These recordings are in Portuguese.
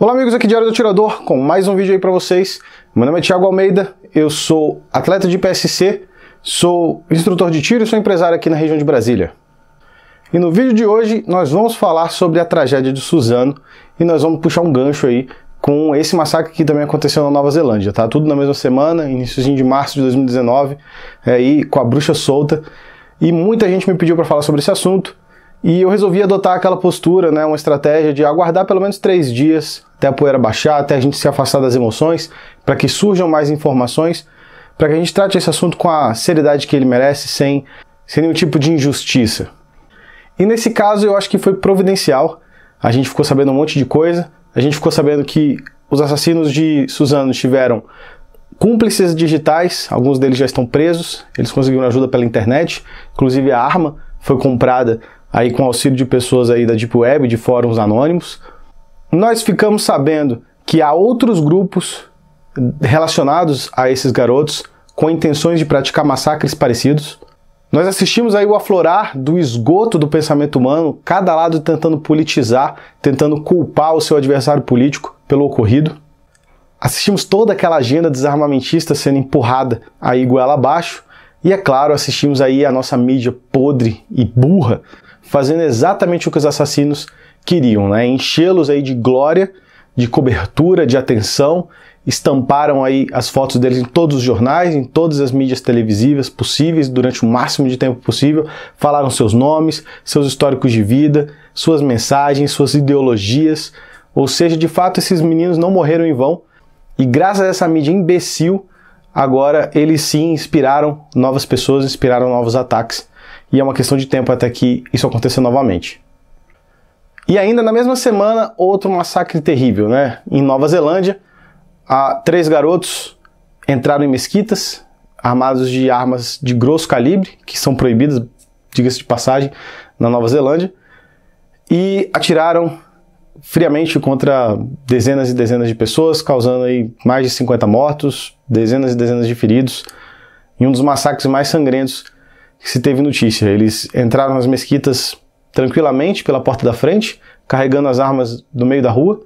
Olá amigos aqui é Diário do Tirador, com mais um vídeo aí para vocês. Meu nome é Thiago Almeida, eu sou atleta de PSC, sou instrutor de tiro e sou empresário aqui na região de Brasília. E no vídeo de hoje nós vamos falar sobre a tragédia de Suzano e nós vamos puxar um gancho aí com esse massacre que também aconteceu na Nova Zelândia, tá? Tudo na mesma semana, iníciozinho de março de 2019, aí é, com a bruxa solta. E muita gente me pediu para falar sobre esse assunto. E eu resolvi adotar aquela postura, né, uma estratégia de aguardar pelo menos três dias até a poeira baixar, até a gente se afastar das emoções, para que surjam mais informações, para que a gente trate esse assunto com a seriedade que ele merece, sem, sem nenhum tipo de injustiça. E nesse caso eu acho que foi providencial, a gente ficou sabendo um monte de coisa, a gente ficou sabendo que os assassinos de Suzano tiveram cúmplices digitais, alguns deles já estão presos, eles conseguiram ajuda pela internet, inclusive a arma foi comprada aí com auxílio de pessoas aí da Deep Web, de fóruns anônimos, nós ficamos sabendo que há outros grupos relacionados a esses garotos com intenções de praticar massacres parecidos. Nós assistimos aí o aflorar do esgoto do pensamento humano, cada lado tentando politizar, tentando culpar o seu adversário político pelo ocorrido. Assistimos toda aquela agenda desarmamentista sendo empurrada aí goela abaixo, e é claro, assistimos aí a nossa mídia podre e burra fazendo exatamente o que os assassinos queriam, né? Enchê-los aí de glória, de cobertura, de atenção. Estamparam aí as fotos deles em todos os jornais, em todas as mídias televisivas possíveis, durante o máximo de tempo possível. Falaram seus nomes, seus históricos de vida, suas mensagens, suas ideologias. Ou seja, de fato, esses meninos não morreram em vão. E graças a essa mídia imbecil, agora eles sim inspiraram novas pessoas, inspiraram novos ataques e é uma questão de tempo até que isso aconteça novamente. E ainda na mesma semana, outro massacre terrível, né? Em Nova Zelândia, três garotos entraram em mesquitas armados de armas de grosso calibre, que são proibidas, diga-se de passagem, na Nova Zelândia, e atiraram friamente contra dezenas e dezenas de pessoas, causando aí mais de 50 mortos, dezenas e dezenas de feridos, em um dos massacres mais sangrentos se teve notícia. Eles entraram nas mesquitas tranquilamente pela porta da frente, carregando as armas do meio da rua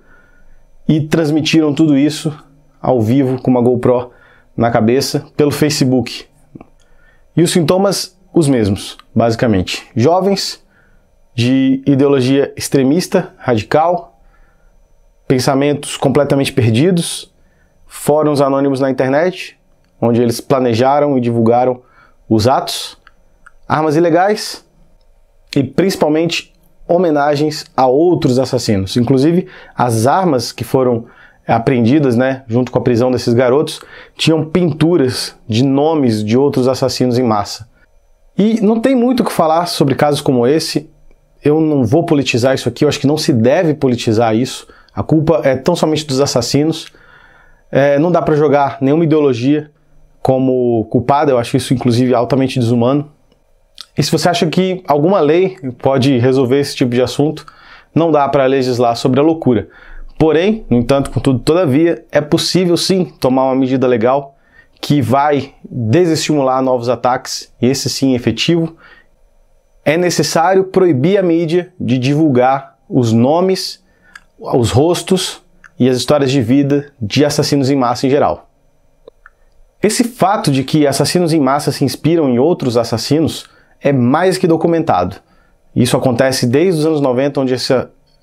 e transmitiram tudo isso ao vivo com uma GoPro na cabeça pelo Facebook. E os sintomas os mesmos, basicamente. Jovens de ideologia extremista, radical, pensamentos completamente perdidos, fóruns anônimos na internet, onde eles planejaram e divulgaram os atos armas ilegais e principalmente homenagens a outros assassinos. Inclusive, as armas que foram eh, apreendidas, né, junto com a prisão desses garotos, tinham pinturas de nomes de outros assassinos em massa. E não tem muito o que falar sobre casos como esse. Eu não vou politizar isso aqui, eu acho que não se deve politizar isso. A culpa é tão somente dos assassinos. É, não dá para jogar nenhuma ideologia como culpada, eu acho isso inclusive altamente desumano. E se você acha que alguma lei pode resolver esse tipo de assunto, não dá para legislar sobre a loucura. Porém, no entanto, contudo, todavia, é possível sim tomar uma medida legal que vai desestimular novos ataques, e esse sim é efetivo. É necessário proibir a mídia de divulgar os nomes, os rostos e as histórias de vida de assassinos em massa em geral. Esse fato de que assassinos em massa se inspiram em outros assassinos é mais que documentado. Isso acontece desde os anos 90, onde esse,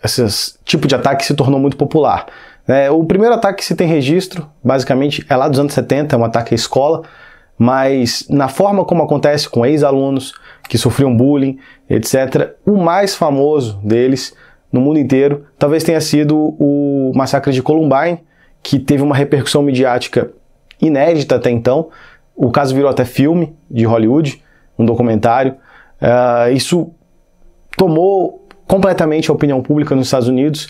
esse tipo de ataque se tornou muito popular. É, o primeiro ataque que se tem registro, basicamente, é lá dos anos 70, é um ataque à escola, mas na forma como acontece com ex-alunos que sofriam bullying, etc., o mais famoso deles no mundo inteiro talvez tenha sido o massacre de Columbine, que teve uma repercussão midiática inédita até então. O caso virou até filme de Hollywood um documentário. Uh, isso tomou completamente a opinião pública nos Estados Unidos.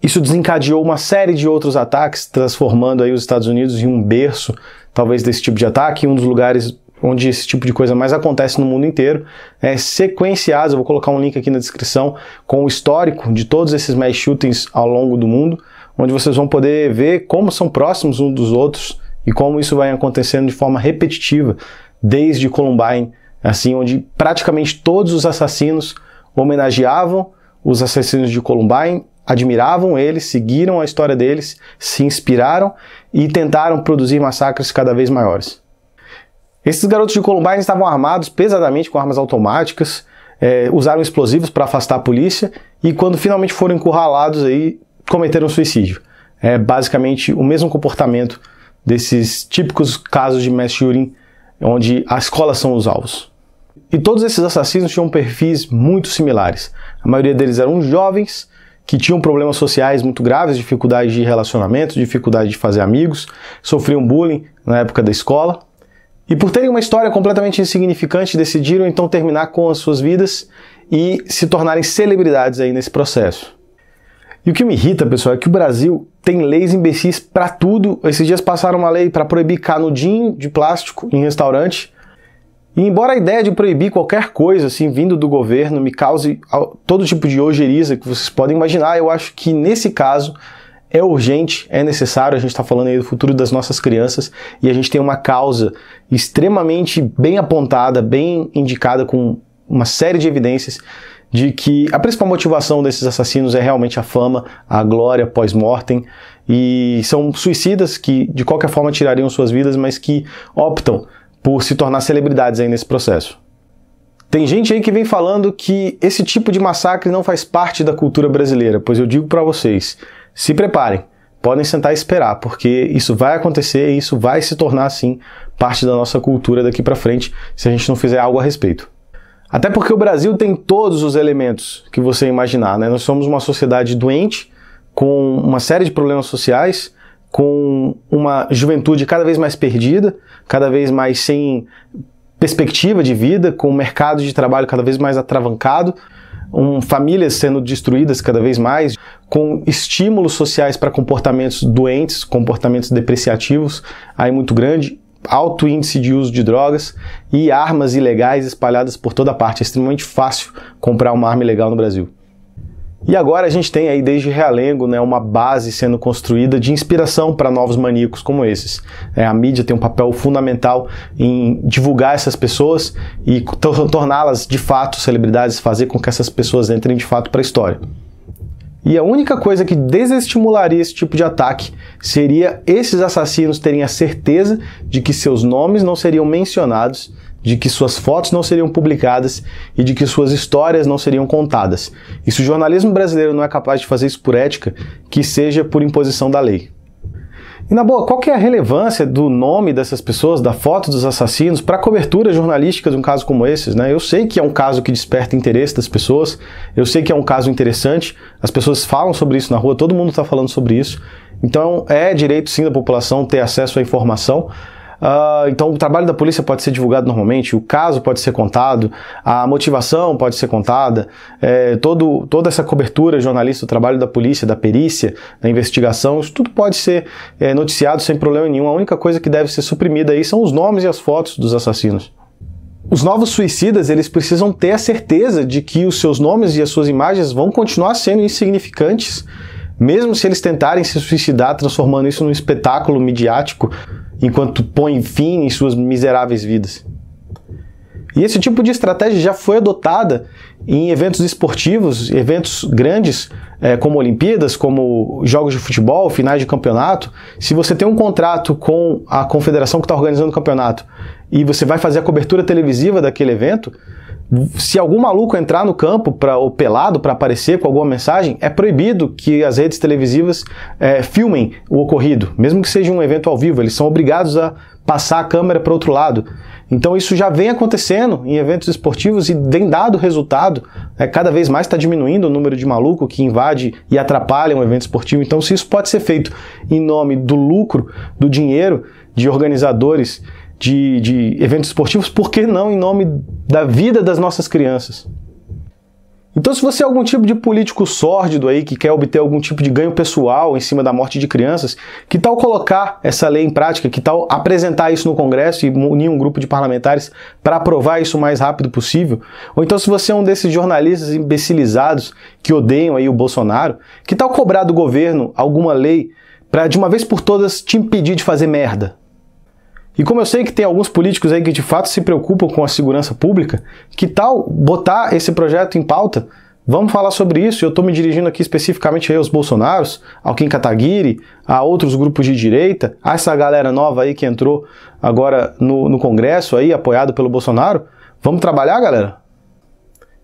Isso desencadeou uma série de outros ataques, transformando aí os Estados Unidos em um berço, talvez, desse tipo de ataque, um dos lugares onde esse tipo de coisa mais acontece no mundo inteiro, é, sequenciado. eu vou colocar um link aqui na descrição, com o histórico de todos esses mass shootings ao longo do mundo, onde vocês vão poder ver como são próximos uns dos outros e como isso vai acontecendo de forma repetitiva desde Columbine, assim, onde praticamente todos os assassinos homenageavam os assassinos de Columbine, admiravam eles, seguiram a história deles, se inspiraram e tentaram produzir massacres cada vez maiores. Esses garotos de Columbine estavam armados pesadamente com armas automáticas, é, usaram explosivos para afastar a polícia e quando finalmente foram encurralados aí cometeram suicídio. É basicamente o mesmo comportamento desses típicos casos de mass shooting onde as escolas são os alvos. E todos esses assassinos tinham perfis muito similares. A maioria deles eram jovens que tinham problemas sociais muito graves, dificuldade de relacionamento, dificuldade de fazer amigos, sofriam bullying na época da escola. E por terem uma história completamente insignificante, decidiram então terminar com as suas vidas e se tornarem celebridades aí nesse processo. E o que me irrita, pessoal, é que o Brasil tem leis imbecis para tudo. Esses dias passaram uma lei para proibir canudinho de plástico em restaurante. E embora a ideia de proibir qualquer coisa assim vindo do governo me cause todo tipo de ojeriza que vocês podem imaginar, eu acho que nesse caso é urgente, é necessário. A gente está falando aí do futuro das nossas crianças e a gente tem uma causa extremamente bem apontada, bem indicada com uma série de evidências de que a principal motivação desses assassinos é realmente a fama, a glória pós-mortem, e são suicidas que de qualquer forma tirariam suas vidas, mas que optam por se tornar celebridades aí nesse processo. Tem gente aí que vem falando que esse tipo de massacre não faz parte da cultura brasileira, pois eu digo para vocês, se preparem, podem sentar e esperar, porque isso vai acontecer e isso vai se tornar assim parte da nossa cultura daqui para frente, se a gente não fizer algo a respeito. Até porque o Brasil tem todos os elementos que você imaginar, né? Nós somos uma sociedade doente, com uma série de problemas sociais, com uma juventude cada vez mais perdida, cada vez mais sem perspectiva de vida, com o mercado de trabalho cada vez mais atravancado, um, famílias sendo destruídas cada vez mais, com estímulos sociais para comportamentos doentes, comportamentos depreciativos aí muito grande, alto índice de uso de drogas e armas ilegais espalhadas por toda parte. É extremamente fácil comprar uma arma ilegal no Brasil. E agora a gente tem aí desde Realengo né, uma base sendo construída de inspiração para novos maníacos como esses. É, a mídia tem um papel fundamental em divulgar essas pessoas e torná-las de fato celebridades, fazer com que essas pessoas entrem de fato para a história. E a única coisa que desestimularia esse tipo de ataque seria esses assassinos terem a certeza de que seus nomes não seriam mencionados, de que suas fotos não seriam publicadas e de que suas histórias não seriam contadas. E se o jornalismo brasileiro não é capaz de fazer isso por ética, que seja por imposição da lei. E na boa, qual que é a relevância do nome dessas pessoas, da foto dos assassinos, para a cobertura jornalística de um caso como esse? Né? Eu sei que é um caso que desperta interesse das pessoas, eu sei que é um caso interessante, as pessoas falam sobre isso na rua, todo mundo está falando sobre isso. Então é direito sim da população ter acesso à informação, Uh, então, o trabalho da polícia pode ser divulgado normalmente, o caso pode ser contado, a motivação pode ser contada, é, todo, toda essa cobertura jornalista, o trabalho da polícia, da perícia, da investigação, isso tudo pode ser é, noticiado sem problema nenhum. A única coisa que deve ser suprimida aí são os nomes e as fotos dos assassinos. Os novos suicidas, eles precisam ter a certeza de que os seus nomes e as suas imagens vão continuar sendo insignificantes, mesmo se eles tentarem se suicidar transformando isso num espetáculo midiático enquanto põe fim em suas miseráveis vidas. E esse tipo de estratégia já foi adotada em eventos esportivos, eventos grandes, eh, como Olimpíadas, como jogos de futebol, finais de campeonato. Se você tem um contrato com a confederação que está organizando o campeonato e você vai fazer a cobertura televisiva daquele evento, se algum maluco entrar no campo para ou pelado para aparecer com alguma mensagem, é proibido que as redes televisivas é, filmem o ocorrido, mesmo que seja um evento ao vivo, eles são obrigados a passar a câmera para outro lado. Então isso já vem acontecendo em eventos esportivos e vem dado resultado. É, cada vez mais está diminuindo o número de maluco que invade e atrapalha um evento esportivo. Então, se isso pode ser feito em nome do lucro, do dinheiro de organizadores de, de eventos esportivos, por que não em nome da vida das nossas crianças? Então, se você é algum tipo de político sórdido aí que quer obter algum tipo de ganho pessoal em cima da morte de crianças, que tal colocar essa lei em prática? Que tal apresentar isso no Congresso e unir um grupo de parlamentares para aprovar isso o mais rápido possível? Ou então, se você é um desses jornalistas imbecilizados que odeiam aí o Bolsonaro, que tal cobrar do governo alguma lei para de uma vez por todas te impedir de fazer merda? E como eu sei que tem alguns políticos aí que de fato se preocupam com a segurança pública, que tal botar esse projeto em pauta? Vamos falar sobre isso. Eu estou me dirigindo aqui especificamente aos Bolsonaros, ao Kim Kataguiri, a outros grupos de direita, a essa galera nova aí que entrou agora no, no Congresso aí, apoiado pelo Bolsonaro. Vamos trabalhar, galera?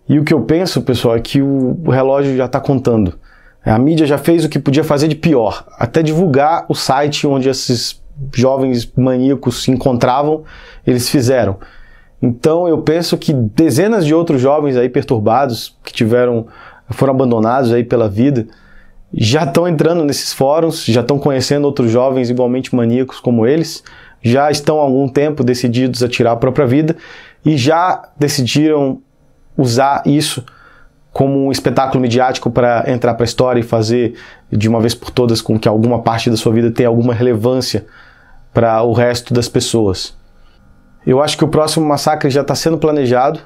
E o que eu penso, pessoal, é que o relógio já está contando. A mídia já fez o que podia fazer de pior, até divulgar o site onde esses jovens maníacos se encontravam, eles fizeram. Então eu penso que dezenas de outros jovens aí perturbados que tiveram foram abandonados aí pela vida já estão entrando nesses fóruns, já estão conhecendo outros jovens igualmente maníacos como eles, já estão há algum tempo decididos a tirar a própria vida e já decidiram usar isso como um espetáculo midiático para entrar para a história e fazer de uma vez por todas com que alguma parte da sua vida tenha alguma relevância para o resto das pessoas. Eu acho que o próximo massacre já está sendo planejado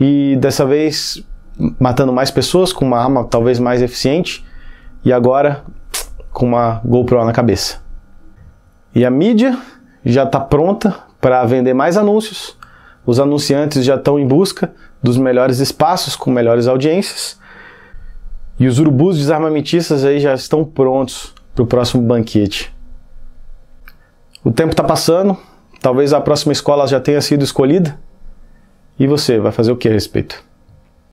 e dessa vez matando mais pessoas com uma arma talvez mais eficiente e agora com uma GoPro na cabeça. E a mídia já está pronta para vender mais anúncios os anunciantes já estão em busca dos melhores espaços com melhores audiências. E os urubus desarmamentistas aí já estão prontos para o próximo banquete. O tempo está passando, talvez a próxima escola já tenha sido escolhida. E você vai fazer o que a respeito?